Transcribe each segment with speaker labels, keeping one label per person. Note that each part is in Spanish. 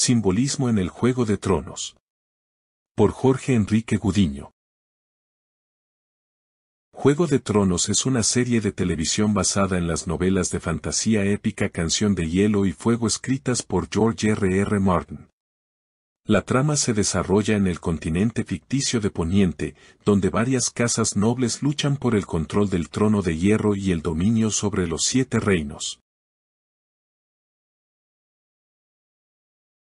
Speaker 1: Simbolismo en el Juego de Tronos. Por Jorge Enrique Gudiño. Juego de Tronos es una serie de televisión basada en las novelas de fantasía épica Canción de Hielo y Fuego escritas por George R. R. Martin. La trama se desarrolla en el continente ficticio de Poniente, donde varias casas nobles luchan por el control del trono de hierro y el dominio sobre los siete reinos.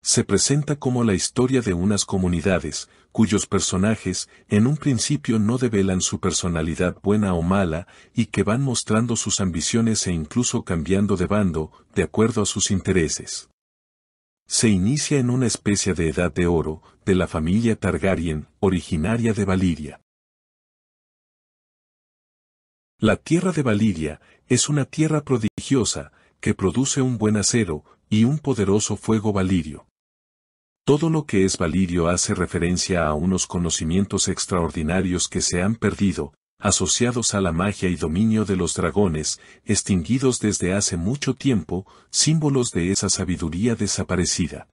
Speaker 1: se presenta como la historia de unas comunidades, cuyos personajes en un principio no develan su personalidad buena o mala, y que van mostrando sus ambiciones e incluso cambiando de bando, de acuerdo a sus intereses. Se inicia en una especie de edad de oro, de la familia Targaryen, originaria de Valiria. La tierra de Valiria es una tierra prodigiosa, que produce un buen acero, y un poderoso fuego valirio. Todo lo que es valirio hace referencia a unos conocimientos extraordinarios que se han perdido, asociados a la magia y dominio de los dragones, extinguidos desde hace mucho tiempo, símbolos de esa sabiduría desaparecida.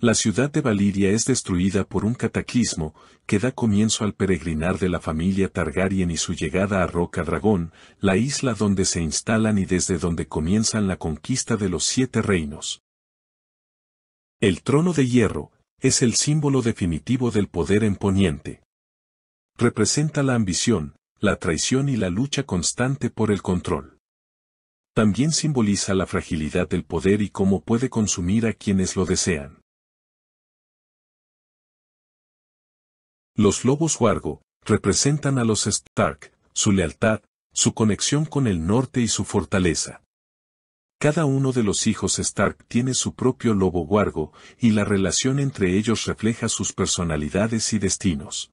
Speaker 1: La ciudad de Valiria es destruida por un cataclismo que da comienzo al peregrinar de la familia Targaryen y su llegada a Roca Dragón, la isla donde se instalan y desde donde comienzan la conquista de los siete reinos. El trono de hierro es el símbolo definitivo del poder en Poniente. Representa la ambición, la traición y la lucha constante por el control. También simboliza la fragilidad del poder y cómo puede consumir a quienes lo desean. Los lobos huargo representan a los Stark, su lealtad, su conexión con el norte y su fortaleza. Cada uno de los hijos Stark tiene su propio lobo guargo, y la relación entre ellos refleja sus personalidades y destinos.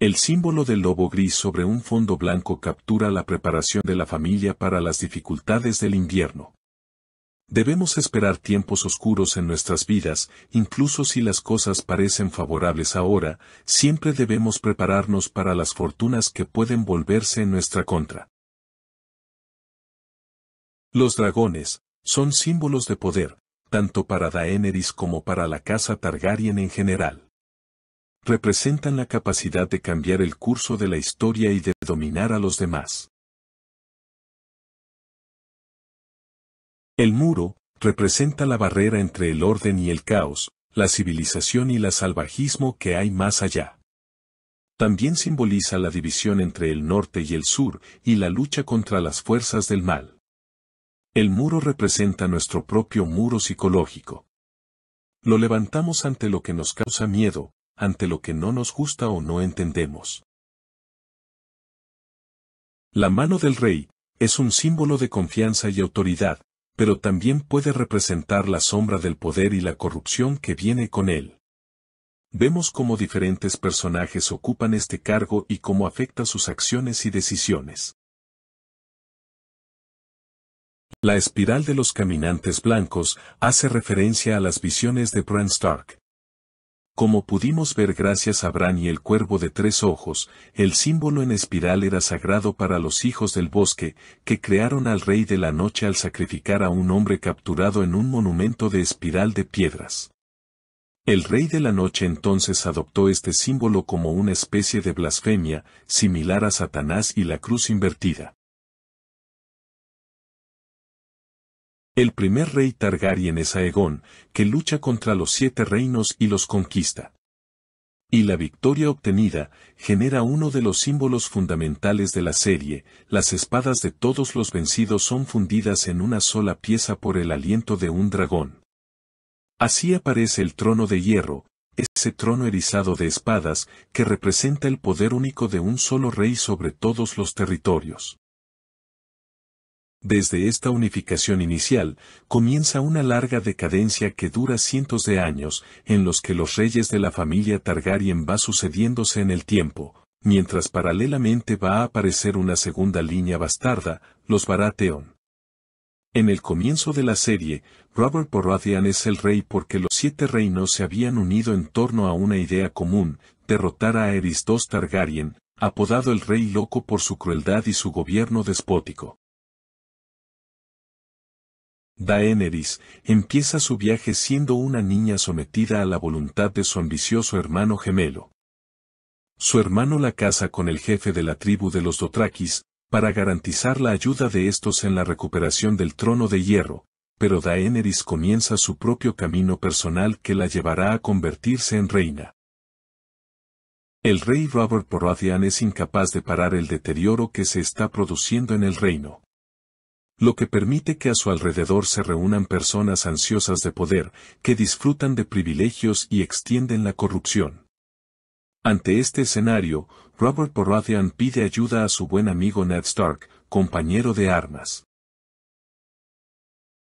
Speaker 1: El símbolo del lobo gris sobre un fondo blanco captura la preparación de la familia para las dificultades del invierno. Debemos esperar tiempos oscuros en nuestras vidas, incluso si las cosas parecen favorables ahora, siempre debemos prepararnos para las fortunas que pueden volverse en nuestra contra. Los dragones, son símbolos de poder, tanto para Daenerys como para la casa Targaryen en general. Representan la capacidad de cambiar el curso de la historia y de dominar a los demás. El muro, representa la barrera entre el orden y el caos, la civilización y el salvajismo que hay más allá. También simboliza la división entre el norte y el sur y la lucha contra las fuerzas del mal. El muro representa nuestro propio muro psicológico. Lo levantamos ante lo que nos causa miedo, ante lo que no nos gusta o no entendemos. La mano del rey es un símbolo de confianza y autoridad, pero también puede representar la sombra del poder y la corrupción que viene con él. Vemos cómo diferentes personajes ocupan este cargo y cómo afecta sus acciones y decisiones. La espiral de los caminantes blancos hace referencia a las visiones de Bran Stark. Como pudimos ver gracias a Bran y el cuervo de tres ojos, el símbolo en espiral era sagrado para los hijos del bosque, que crearon al rey de la noche al sacrificar a un hombre capturado en un monumento de espiral de piedras. El rey de la noche entonces adoptó este símbolo como una especie de blasfemia, similar a Satanás y la cruz invertida. el primer rey Targaryen es Aegon, que lucha contra los siete reinos y los conquista. Y la victoria obtenida genera uno de los símbolos fundamentales de la serie, las espadas de todos los vencidos son fundidas en una sola pieza por el aliento de un dragón. Así aparece el trono de hierro, ese trono erizado de espadas que representa el poder único de un solo rey sobre todos los territorios. Desde esta unificación inicial, comienza una larga decadencia que dura cientos de años, en los que los reyes de la familia Targaryen va sucediéndose en el tiempo, mientras paralelamente va a aparecer una segunda línea bastarda, los Baratheon. En el comienzo de la serie, Robert Baratheon es el rey porque los siete reinos se habían unido en torno a una idea común, derrotar a Aerys II Targaryen, apodado el Rey Loco por su crueldad y su gobierno despótico. Daenerys empieza su viaje siendo una niña sometida a la voluntad de su ambicioso hermano gemelo. Su hermano la casa con el jefe de la tribu de los Dothrakis, para garantizar la ayuda de estos en la recuperación del trono de hierro, pero Daenerys comienza su propio camino personal que la llevará a convertirse en reina. El rey Robert Baratheon es incapaz de parar el deterioro que se está produciendo en el reino lo que permite que a su alrededor se reúnan personas ansiosas de poder, que disfrutan de privilegios y extienden la corrupción. Ante este escenario, Robert Baratheon pide ayuda a su buen amigo Ned Stark, compañero de armas.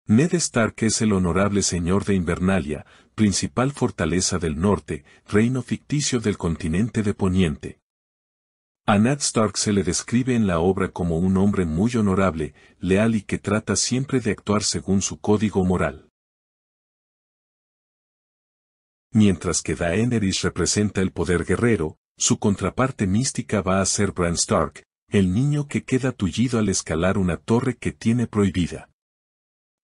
Speaker 1: Ned Stark es el honorable señor de Invernalia, principal fortaleza del norte, reino ficticio del continente de Poniente. A Ned Stark se le describe en la obra como un hombre muy honorable, leal y que trata siempre de actuar según su código moral. Mientras que Daenerys representa el poder guerrero, su contraparte mística va a ser Bran Stark, el niño que queda tullido al escalar una torre que tiene prohibida.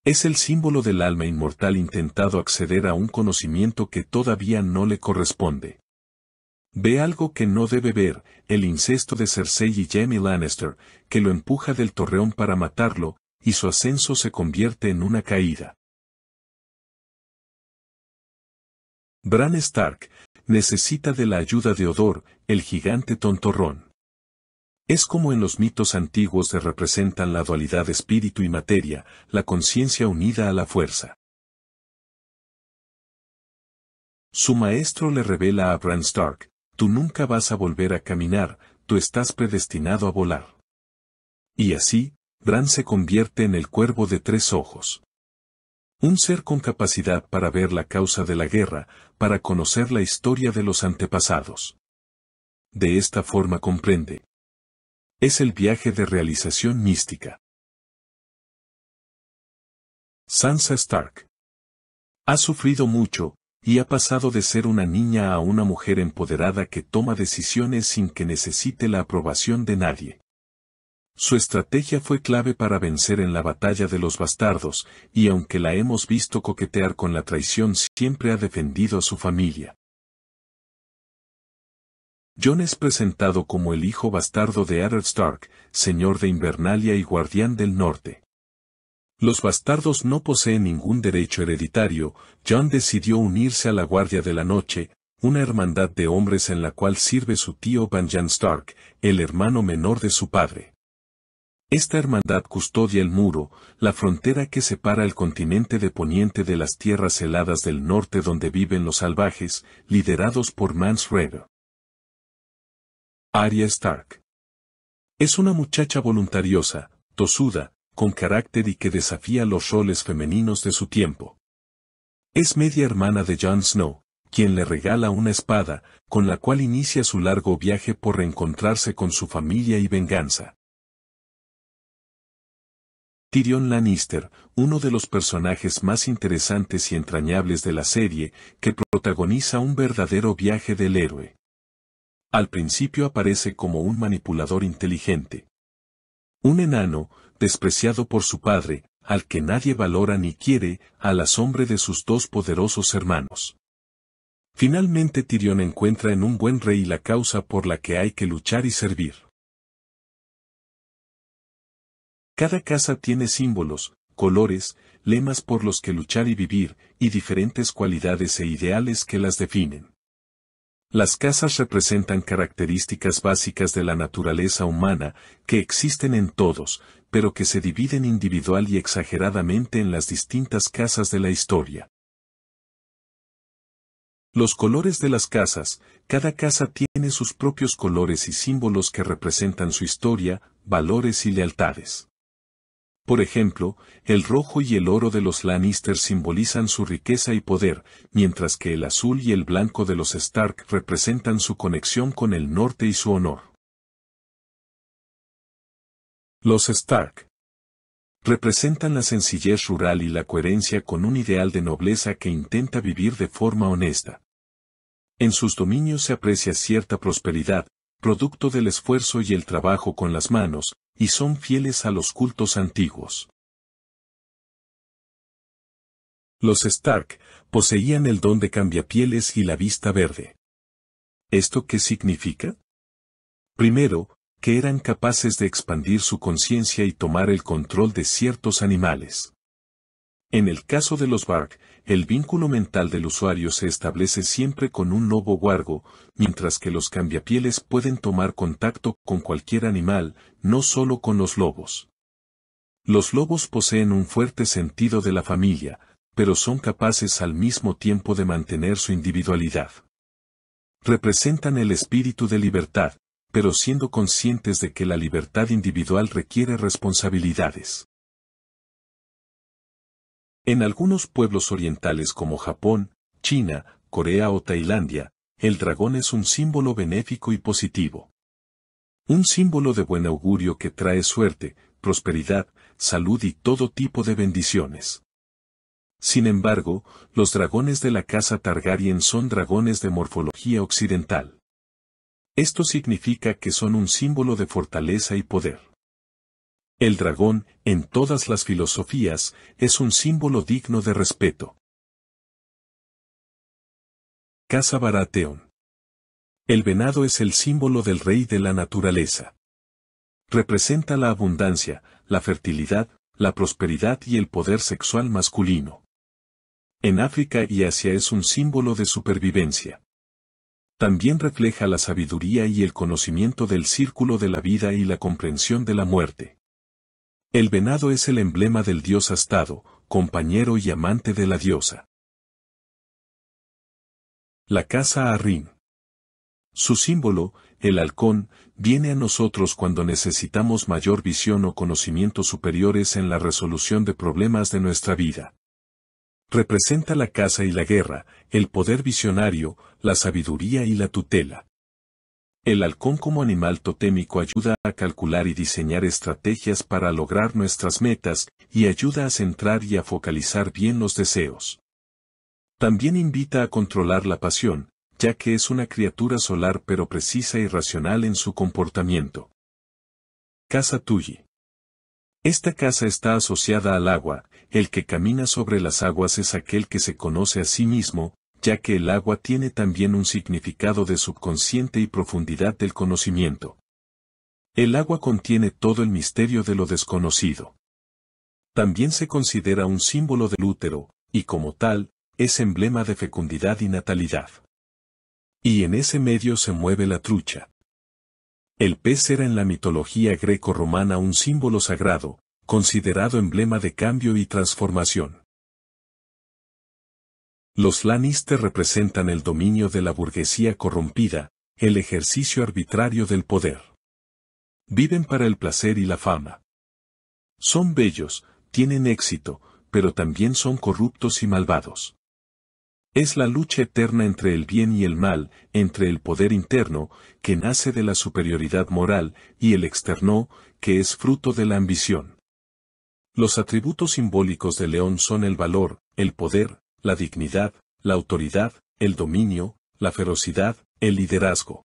Speaker 1: Es el símbolo del alma inmortal intentado acceder a un conocimiento que todavía no le corresponde. Ve algo que no debe ver, el incesto de Cersei y Jaime Lannister, que lo empuja del torreón para matarlo, y su ascenso se convierte en una caída. Bran Stark necesita de la ayuda de Odor, el gigante tontorrón. Es como en los mitos antiguos se representan la dualidad espíritu y materia, la conciencia unida a la fuerza. Su maestro le revela a Bran Stark, tú nunca vas a volver a caminar, tú estás predestinado a volar. Y así, Bran se convierte en el cuervo de tres ojos. Un ser con capacidad para ver la causa de la guerra, para conocer la historia de los antepasados. De esta forma comprende. Es el viaje de realización mística. Sansa Stark. Ha sufrido mucho, y ha pasado de ser una niña a una mujer empoderada que toma decisiones sin que necesite la aprobación de nadie. Su estrategia fue clave para vencer en la batalla de los bastardos, y aunque la hemos visto coquetear con la traición siempre ha defendido a su familia. John es presentado como el hijo bastardo de Eddard Stark, señor de Invernalia y guardián del norte. Los bastardos no poseen ningún derecho hereditario, John decidió unirse a la Guardia de la Noche, una hermandad de hombres en la cual sirve su tío Banjan Stark, el hermano menor de su padre. Esta hermandad custodia el muro, la frontera que separa el continente de Poniente de las tierras heladas del norte donde viven los salvajes, liderados por Mans Arya Stark. Es una muchacha voluntariosa, tosuda, con carácter y que desafía los roles femeninos de su tiempo. Es media hermana de Jon Snow, quien le regala una espada, con la cual inicia su largo viaje por reencontrarse con su familia y venganza. Tyrion Lannister, uno de los personajes más interesantes y entrañables de la serie, que protagoniza un verdadero viaje del héroe. Al principio aparece como un manipulador inteligente. Un enano, despreciado por su padre, al que nadie valora ni quiere, a la sombra de sus dos poderosos hermanos. Finalmente Tirión encuentra en un buen rey la causa por la que hay que luchar y servir. Cada casa tiene símbolos, colores, lemas por los que luchar y vivir, y diferentes cualidades e ideales que las definen. Las casas representan características básicas de la naturaleza humana que existen en todos, pero que se dividen individual y exageradamente en las distintas casas de la historia. Los colores de las casas, cada casa tiene sus propios colores y símbolos que representan su historia, valores y lealtades. Por ejemplo, el rojo y el oro de los Lannister simbolizan su riqueza y poder, mientras que el azul y el blanco de los Stark representan su conexión con el norte y su honor. Los Stark representan la sencillez rural y la coherencia con un ideal de nobleza que intenta vivir de forma honesta. En sus dominios se aprecia cierta prosperidad, producto del esfuerzo y el trabajo con las manos, y son fieles a los cultos antiguos. Los Stark poseían el don de cambiapieles y la vista verde. ¿Esto qué significa? Primero, que eran capaces de expandir su conciencia y tomar el control de ciertos animales. En el caso de los Bark, el vínculo mental del usuario se establece siempre con un lobo guargo, mientras que los cambiapieles pueden tomar contacto con cualquier animal, no solo con los lobos. Los lobos poseen un fuerte sentido de la familia, pero son capaces al mismo tiempo de mantener su individualidad. Representan el espíritu de libertad, pero siendo conscientes de que la libertad individual requiere responsabilidades. En algunos pueblos orientales como Japón, China, Corea o Tailandia, el dragón es un símbolo benéfico y positivo. Un símbolo de buen augurio que trae suerte, prosperidad, salud y todo tipo de bendiciones. Sin embargo, los dragones de la casa Targaryen son dragones de morfología occidental. Esto significa que son un símbolo de fortaleza y poder. El dragón, en todas las filosofías, es un símbolo digno de respeto. Casa Barateón. El venado es el símbolo del rey de la naturaleza. Representa la abundancia, la fertilidad, la prosperidad y el poder sexual masculino. En África y Asia es un símbolo de supervivencia. También refleja la sabiduría y el conocimiento del círculo de la vida y la comprensión de la muerte. El venado es el emblema del dios astado, compañero y amante de la diosa. La casa Arrín. Su símbolo, el halcón, viene a nosotros cuando necesitamos mayor visión o conocimientos superiores en la resolución de problemas de nuestra vida. Representa la casa y la guerra, el poder visionario, la sabiduría y la tutela. El halcón como animal totémico ayuda a calcular y diseñar estrategias para lograr nuestras metas y ayuda a centrar y a focalizar bien los deseos. También invita a controlar la pasión, ya que es una criatura solar pero precisa y racional en su comportamiento. Casa Tuyi. Esta casa está asociada al agua, el que camina sobre las aguas es aquel que se conoce a sí mismo, ya que el agua tiene también un significado de subconsciente y profundidad del conocimiento. El agua contiene todo el misterio de lo desconocido. También se considera un símbolo del útero, y como tal, es emblema de fecundidad y natalidad. Y en ese medio se mueve la trucha. El pez era en la mitología greco-romana un símbolo sagrado, considerado emblema de cambio y transformación. Los Lannister representan el dominio de la burguesía corrompida, el ejercicio arbitrario del poder. Viven para el placer y la fama. Son bellos, tienen éxito, pero también son corruptos y malvados. Es la lucha eterna entre el bien y el mal, entre el poder interno, que nace de la superioridad moral, y el externo, que es fruto de la ambición. Los atributos simbólicos de León son el valor, el poder, la dignidad, la autoridad, el dominio, la ferocidad, el liderazgo.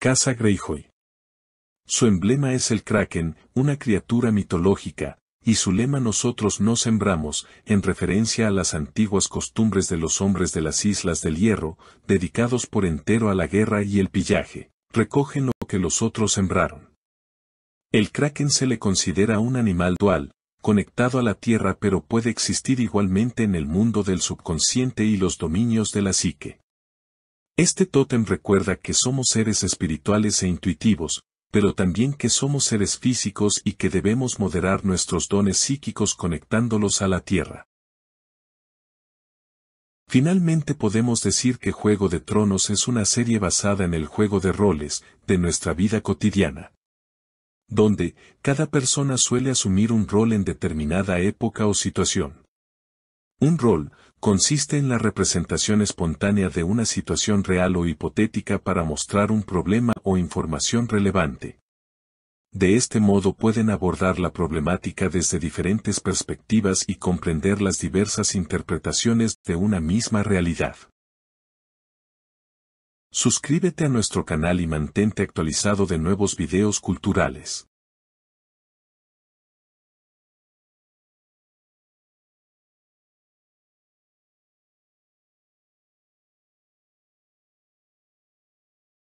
Speaker 1: Casa Greyjoy. Su emblema es el kraken, una criatura mitológica, y su lema nosotros no sembramos, en referencia a las antiguas costumbres de los hombres de las Islas del Hierro, dedicados por entero a la guerra y el pillaje, recogen lo que los otros sembraron. El kraken se le considera un animal dual, conectado a la Tierra pero puede existir igualmente en el mundo del subconsciente y los dominios de la psique. Este tótem recuerda que somos seres espirituales e intuitivos, pero también que somos seres físicos y que debemos moderar nuestros dones psíquicos conectándolos a la Tierra. Finalmente podemos decir que Juego de Tronos es una serie basada en el juego de roles de nuestra vida cotidiana donde cada persona suele asumir un rol en determinada época o situación. Un rol consiste en la representación espontánea de una situación real o hipotética para mostrar un problema o información relevante. De este modo pueden abordar la problemática desde diferentes perspectivas y comprender las diversas interpretaciones de una misma realidad. Suscríbete a nuestro canal y mantente actualizado de nuevos videos culturales.